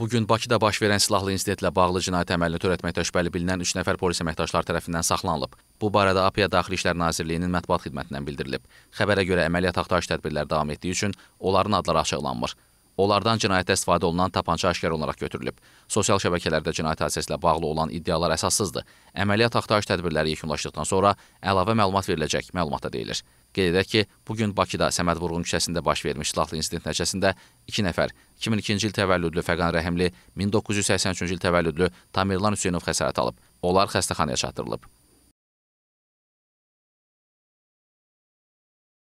Bu gün Bakıda baş verən silahlı insidentlə bağlı cinayət əməlini törətməkdə şübhəli bilinən 3 nəfər polis əməkdaşları tərəfindən saxlanılıb. Bu barədə APİA Daxili İşlər Nazirliyinin mətbuat xidmətindən bildirilib. Xəbərə görə əməliyyat axtarış tədbirləri davam etdiyi üçün onların adları açıqlanmır. Onlardan cinayətdə istifadə olunan tapança aşkar olaraq götürülüb. Sosial şəbəkələrdə cinayət hadisəsi ilə bağlı olan iddialar əsassızdır. Əməliyyat axtarış tədbirləri yekunlaşdıqdan sonra əlavə məlumat veriləcək, məlumatda deyilir. Qeyd edək ki, bu gün Bakıda Səməd Vurğun küçəsində baş vermiş silahlı insident nəticəsində 2 nəfər, 2002-ci il təvəllüdlü Fəqan Rəhimli, 1983-cü il təvəllüdlü Tamirlan Hüseynov xəsarət alıb. Onlar xəstəxanaya çatdırılıb.